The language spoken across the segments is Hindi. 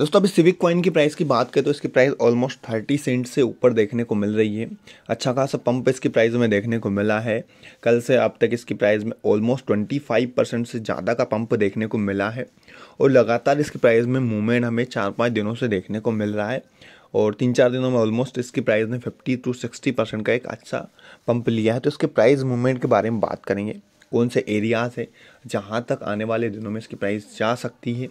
दोस्तों अभी सिविक कॉइन की प्राइस की बात करें तो इसकी प्राइस ऑलमोस्ट थर्टी सेंट से ऊपर देखने को मिल रही है अच्छा खासा पंप इसकी प्राइस में देखने को मिला है कल से अब तक इसकी प्राइस में ऑलमोस्ट ट्वेंटी फाइव परसेंट से ज़्यादा का पंप देखने को मिला है और लगातार इसकी प्राइस में मूवमेंट हमें चार पाँच दिनों से देखने को मिल रहा है और तीन चार दिनों में ऑलमोस्ट इसकी प्राइस ने फिफ्टी टू सिक्सटी परसेंट का एक अच्छा पंप लिया है तो इसके प्राइस मूवमेंट के बारे में बात करेंगे कौन से एरियाज़ है जहाँ तक आने वाले दिनों में इसकी प्राइस जा सकती है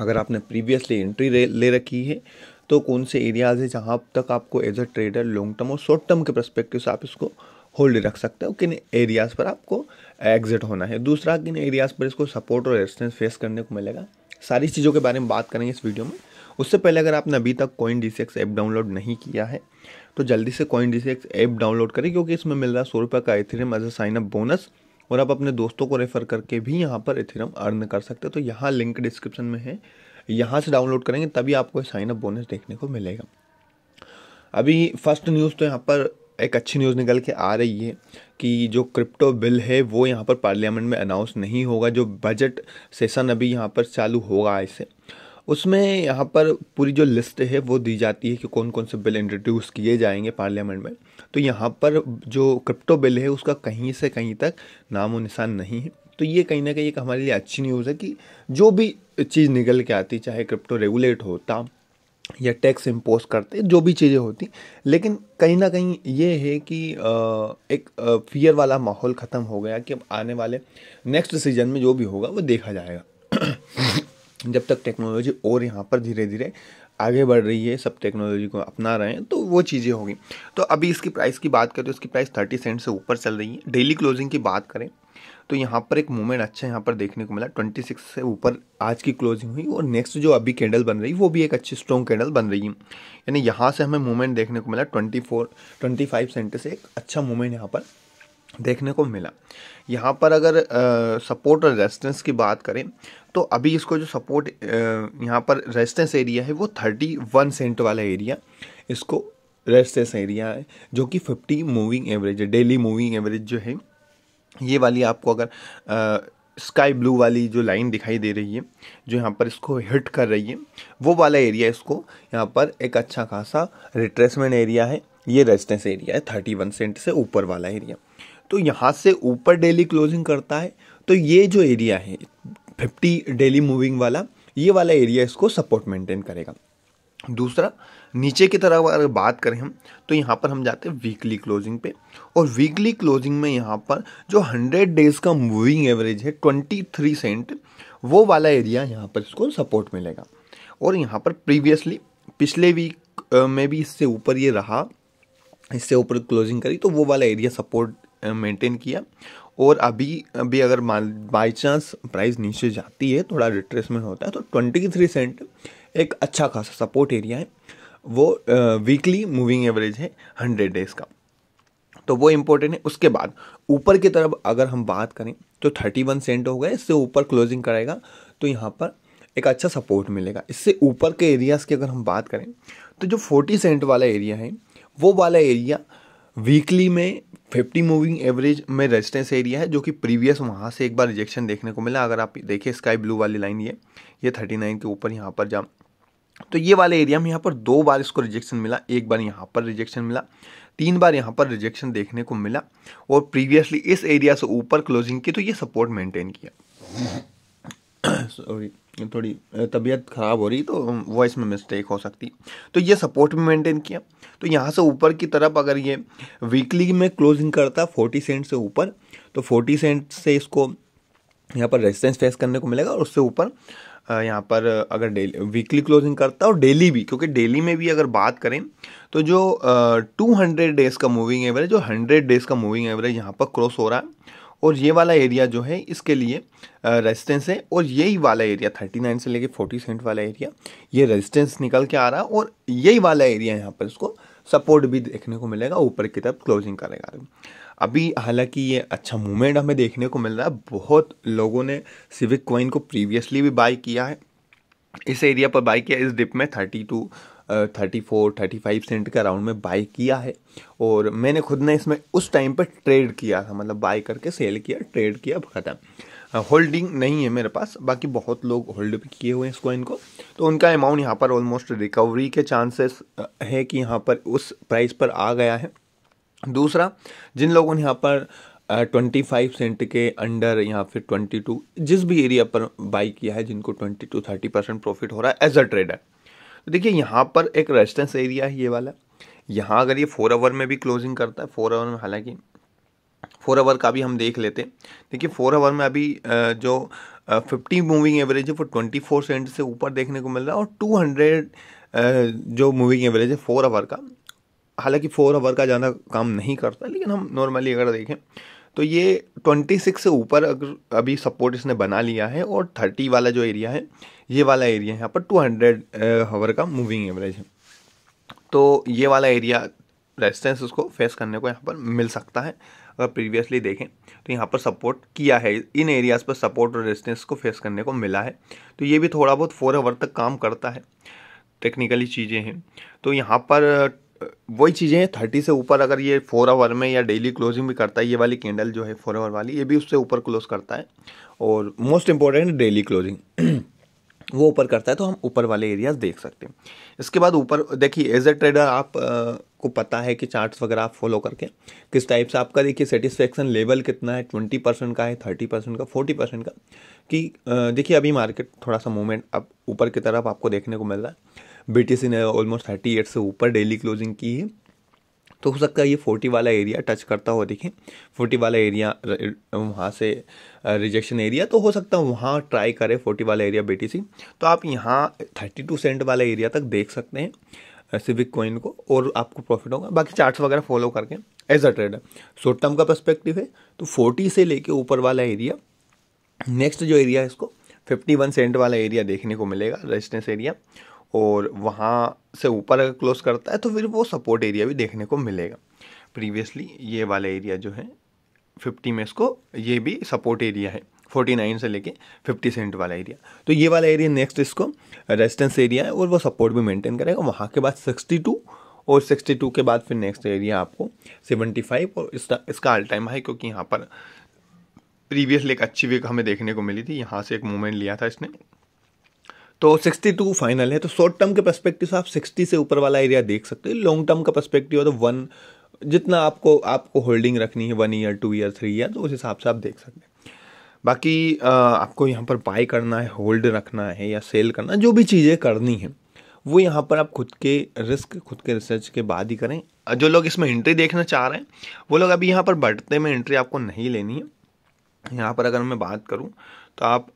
अगर आपने प्रीवियसली एंट्री ले रखी है तो कौन से एरियाज है जहाँ तक आपको as a trader long term और शॉर्ट टर्म के परस्पेक्टिव से आप इसको होल्ड रख सकते हो किन एरियाज़ पर आपको एग्जिट होना है दूसरा किन एरियाज़ पर इसको सपोर्ट और रेजिस्टेंस फेस करने को मिलेगा सारी चीज़ों के बारे में बात करेंगे इस वीडियो में उससे पहले अगर आपने अभी तक कॉइन डी ऐप डाउनलोड नहीं किया है तो जल्दी से कॉइन डी ऐप डाउनलोड करें क्योंकि इसमें मिल रहा है सौ रुपये का Ethereum as a sign up bonus और आप अपने दोस्तों को रेफ़र करके भी यहाँ पर इथेरम अर्न कर सकते हो तो यहाँ लिंक डिस्क्रिप्शन में है यहाँ से डाउनलोड करेंगे तभी आपको साइन अप बोनस देखने को मिलेगा अभी फर्स्ट न्यूज़ तो यहाँ पर एक अच्छी न्यूज़ निकल के आ रही है कि जो क्रिप्टो बिल है वो यहाँ पर पार्लियामेंट में अनाउंस नहीं होगा जो बजट सेशन अभी यहाँ पर चालू होगा इसे उसमें यहाँ पर पूरी जो लिस्ट है वो दी जाती है कि कौन कौन से बिल इंट्रोड्यूस किए जाएंगे पार्लियामेंट में तो यहाँ पर जो क्रिप्टो बिल है उसका कहीं से कहीं तक नामो निशान नहीं है तो ये कहीं ना कहीं एक हमारे लिए अच्छी न्यूज़ है कि जो भी चीज़ निकल के आती चाहे क्रिप्टो रेगुलेट होता या टैक्स इम्पोज करते जो भी चीज़ें होती लेकिन कहीं ना कहीं ये है कि एक फियर वाला माहौल ख़त्म हो गया कि अब आने वाले नेक्स्ट सीजन में जो भी होगा वो देखा जाएगा जब तक टेक्नोलॉजी और यहाँ पर धीरे धीरे आगे बढ़ रही है सब टेक्नोलॉजी को अपना रहे हैं तो वो चीज़ें होगी तो अभी इसकी प्राइस की बात करें तो इसकी प्राइस थर्टी सेंट से ऊपर चल रही है डेली क्लोजिंग की बात करें तो यहाँ पर एक मूवमेंट अच्छा यहाँ पर देखने को मिला ट्वेंटी सिक्स से ऊपर आज की क्लोजिंग हुई और नेक्स्ट जो अभी कैंडल बन रही वो भी एक अच्छी स्ट्रॉन्ग कैंडल बन रही है यानी यहाँ से हमें मूवमेंट देखने को मिला twenty four twenty five cent से एक अच्छा मूवमेंट यहाँ पर देखने को मिला यहाँ पर अगर सपोर्ट और रेजिस्टेंस की बात करें तो अभी इसको जो सपोर्ट यहाँ पर रेजिस्टेंस एरिया है वो थर्टी वन सेंट वाला एरिया इसको रेजिस्टेंस एरिया है जो कि फिफ्टी मूविंग एवरेज है डेली मूविंग एवरेज जो है ये वाली आपको अगर स्काई ब्लू वाली जो लाइन दिखाई दे रही है जो यहाँ पर इसको हिट कर रही है वो वाला एरिया इसको यहाँ पर एक अच्छा खासा रिट्रेसमेंट एरिया है ये रेजिस्टेंस एरिया है थर्टी वन सेंट से ऊपर वाला एरिया तो यहाँ से ऊपर डेली क्लोजिंग करता है तो ये जो एरिया है फिफ्टी डेली मूविंग वाला ये वाला एरिया इसको सपोर्ट मेंटेन करेगा दूसरा नीचे की तरफ अगर बात करें हम तो यहाँ पर हम जाते हैं वीकली क्लोजिंग पे और वीकली क्लोजिंग में यहाँ पर जो 100 डेज़ का मूविंग एवरेज है 23 सेंट वो वाला एरिया यहाँ पर इसको सपोर्ट मिलेगा और यहाँ पर प्रीवियसली पिछले वीक में भी इससे ऊपर ये रहा इससे ऊपर क्लोजिंग करी तो वो वाला एरिया सपोर्ट मेंटेन किया और अभी अभी अगर बाई चांस प्राइस नीचे जाती है थोड़ा रिट्रेसमेंट होता है तो ट्वेंटी थ्री सेंट एक अच्छा खासा सपोर्ट एरिया है वो वीकली मूविंग एवरेज है हंड्रेड डेज का तो वो इम्पोर्टेंट है उसके बाद ऊपर की तरफ अगर हम बात करें तो थर्टी वन सेंट हो गए इससे ऊपर क्लोजिंग करेगा तो यहाँ पर एक अच्छा सपोर्ट मिलेगा इससे ऊपर के एरियाज़ की अगर हम बात करें तो जो फोर्टी सेंट वाला एरिया है वो वाला एरिया वीकली में फिफ्टी मूविंग एवरेज में रेजिस्टेंस एरिया है जो कि प्रीवियस वहाँ से एक बार रिजेक्शन देखने को मिला अगर आप देखें स्काई ब्लू वाली लाइन ये ये थर्टी नाइन के ऊपर यहाँ पर जा तो ये वाले एरिया में यहाँ पर दो बार इसको रिजेक्शन मिला एक बार यहाँ पर रिजेक्शन मिला तीन बार यहाँ पर रिजेक्शन देखने को मिला और प्रीवियसली इस एरिया से ऊपर क्लोजिंग की तो ये सपोर्ट मेंटेन किया सॉरी थोड़ी तबीयत ख़राब हो रही तो वॉइस में मिस्टेक हो सकती तो ये सपोर्ट भी मेंटेन किया तो यहाँ से ऊपर की तरफ अगर ये वीकली में क्लोजिंग करता फोर्टी सेंट से ऊपर तो फोर्टी सेंट से इसको यहाँ पर रेजिस्टेंस फेस करने को मिलेगा और उससे ऊपर यहाँ पर अगर डेली वीकली क्लोजिंग करता और डेली भी क्योंकि डेली में भी अगर बात करें तो जो टू हंड्रेड डेज़ का मूविंग एवरेज जो हंड्रेड डेज़ का मूविंग एवरेज यहाँ पर क्रॉस हो रहा है और ये वाला एरिया जो है इसके लिए रेजिस्टेंस है और यही वाला एरिया थर्टी नाइन से लेके फोर्टी सेंट वाला एरिया ये रेजिस्टेंस निकल के आ रहा है और यही वाला एरिया यहाँ पर इसको सपोर्ट भी देखने को मिलेगा ऊपर की तरफ क्लोजिंग करेगा अभी हालांकि ये अच्छा मूवमेंट हमें देखने को मिल रहा है बहुत लोगों ने सिविक कॉइन को प्रीवियसली भी बाई किया है इस एरिया पर बाई किया इस डिप में thirty two thirty four thirty five cent के अराउंड में बाई किया है और मैंने खुद ने इसमें उस टाइम पर ट्रेड किया था मतलब बाई करके सेल किया ट्रेड किया ख़त्म होल्डिंग नहीं है मेरे पास बाकी बहुत लोग होल्ड भी किए हुए हैं इस कॉइन को तो उनका अमाउंट यहाँ पर ऑलमोस्ट रिकवरी के चांसेस है कि यहाँ पर उस प्राइस पर आ गया है दूसरा जिन लोगों ने यहाँ पर ट्वेंटी फाइव सेंट के अंडर या फिर ट्वेंटी टू जिस भी एरिया पर बाई किया है जिनको twenty two thirty percent profit हो रहा है एज अ ट्रेडर तो देखिए यहाँ पर एक रेजिस्टेंस एरिया है ये वाला यहाँ अगर ये फोर आवर में भी क्लोजिंग करता है फोर आवर में हालांकि फोर आवर का भी हम देख लेते हैं देखिए फोर आवर में अभी जो फिफ्टी मूविंग एवरेज है वो ट्वेंटी फोर सेंट से ऊपर देखने को मिल रहा है और टू हंड्रेड जो मूविंग एवरेज है फोर आवर का हालांकि फोर आवर का ज़्यादा काम नहीं करता लेकिन हम नॉर्मली अगर देखें तो ये 26 से ऊपर अगर अभी सपोर्ट इसने बना लिया है और 30 वाला जो एरिया है ये वाला एरिया है यहाँ पर 200 हवर का मूविंग एवरेज है तो ये वाला एरिया रेजिस्टेंस उसको फेस करने को यहाँ पर मिल सकता है अगर प्रीवियसली देखें तो यहाँ पर सपोर्ट किया है इन एरियाज़ पर सपोर्ट और रेजिस्टेंस को फेस करने को मिला है तो ये भी थोड़ा बहुत फोर आवर तक काम करता है टेक्निकली चीज़ें हैं तो यहाँ पर वही चीज़ें हैं थर्टी से ऊपर अगर ये फोर आवर में या डेली क्लोजिंग भी करता है ये वाली कैंडल जो है फोर आवर वाली ये भी उससे ऊपर क्लोज करता है और मोस्ट इम्पॉर्टेंट डेली क्लोजिंग वो ऊपर करता है तो हम ऊपर वाले एरियाज देख सकते हैं इसके बाद ऊपर देखिए एज ए ट्रेडर आप आ, को पता है कि चार्ट्स वगैरह आप फॉलो करके किस टाइप से आपका देखिए सेटिस्फेक्शन लेवल कितना है ट्वेंटी परसेंट का है थर्टी परसेंट का फोर्टी परसेंट का कि देखिए अभी मार्केट थोड़ा सा मूवमेंट अब ऊपर की तरफ आपको देखने को मिल रहा है बी ने ऑलमोस्ट थर्टी एट से ऊपर डेली क्लोजिंग की है तो हो सकता है ये फोर्टी वाला एरिया टच करता हो देखें फोर्टी वाला एरिया वहाँ से रिजेक्शन एरिया तो हो सकता है वहाँ ट्राई करें फोर्टी वाला एरिया सी तो आप यहाँ थर्टी टू सेंट वाला एरिया तक देख सकते हैं सिविक कॉइन को और आपको प्रॉफिट होगा बाकी चार्ट्स वगैरह फॉलो करके as a trader short term का पर्सपेक्टिव है तो फोर्टी से लेके ऊपर वाला एरिया नेक्स्ट जो एरिया है इसको फिफ्टी वन सेंट वाला एरिया देखने को मिलेगा रेजिस्टेंस एरिया और वहाँ से ऊपर अगर क्लोज करता है तो फिर वो सपोर्ट एरिया भी देखने को मिलेगा प्रीवियसली ये वाला एरिया जो है फिफ्टी में इसको ये भी सपोर्ट एरिया है फोर्टी नाइन से लेके 50 सेंट वाला एरिया तो ये वाला एरिया नेक्स्ट इसको रेजिस्टेंस एरिया है और वो सपोर्ट भी मेंटेन करेगा वहाँ के बाद सिक्सटी टू और सिक्सटी टू के बाद फिर नेक्स्ट एरिया आपको सेवेंटी फाइव और इसका इसका ऑल टाइम है क्योंकि यहाँ पर प्रीवियसली एक अच्छी वीक हमें देखने को मिली थी यहाँ से एक मूवमेंट लिया था इसने तो 62 फाइनल है तो शॉर्ट टर्म के परस्पेक्टिव से आप 60 से ऊपर वाला एरिया देख सकते हो लॉन्ग टर्म का परस्पेक्टिव है तो वन जितना आपको आपको होल्डिंग रखनी है one year two year three year तो उस हिसाब से आप देख सकते हैं बाकी आ, आपको यहाँ पर बाई करना है होल्ड रखना है या सेल करना जो भी चीज़ें करनी है वो यहाँ पर आप खुद के रिस्क खुद के रिसर्च के बाद ही करें जो लोग इसमें एंट्री देखना चाह रहे हैं वो लोग अभी यहाँ पर बढ़ते में एंट्री आपको नहीं लेनी है यहाँ पर अगर मैं बात करूँ तो आप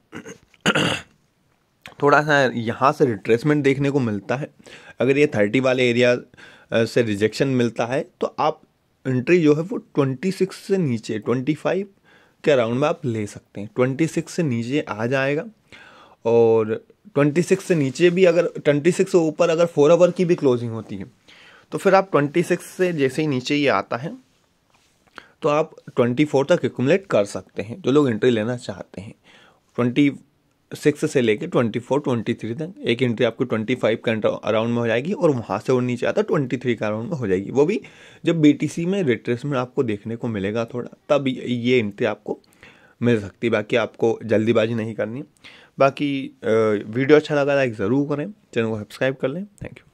थोड़ा सा यहाँ से रिट्रेसमेंट देखने को मिलता है अगर ये थर्टी वाले एरिया से रिजेक्शन मिलता है तो आप एंट्री जो है वो ट्वेंटी सिक्स से नीचे ट्वेंटी फाइव के अराउंड में आप ले सकते हैं ट्वेंटी सिक्स से नीचे आ जाएगा और ट्वेंटी सिक्स से नीचे भी अगर ट्वेंटी सिक्स से ऊपर अगर फोर आवर की भी क्लोजिंग होती है तो फिर आप ट्वेंटी सिक्स से जैसे ही नीचे ये आता है तो आप ट्वेंटी फोर तक एकमुलेट कर सकते हैं जो लोग एंट्री लेना चाहते हैं ट्वेंटी सिक्स से लेके ट्वेंटी फोर ट्वेंटी थ्री तक एक एंट्री आपको ट्वेंटी फाइव का अराउंड में हो जाएगी और वहाँ से और नीचे आता ट्वेंटी थ्री का अराउंड में हो जाएगी वो भी जब बी टी सी में रिट्रेसमेंट आपको देखने को मिलेगा थोड़ा तब ये एंट्री आपको मिल सकती है बाकी आपको जल्दीबाजी नहीं करनी बाकी वीडियो अच्छा लगा लाइक तो ज़रूर करें चैनल को सब्सक्राइब कर लें थैंक यू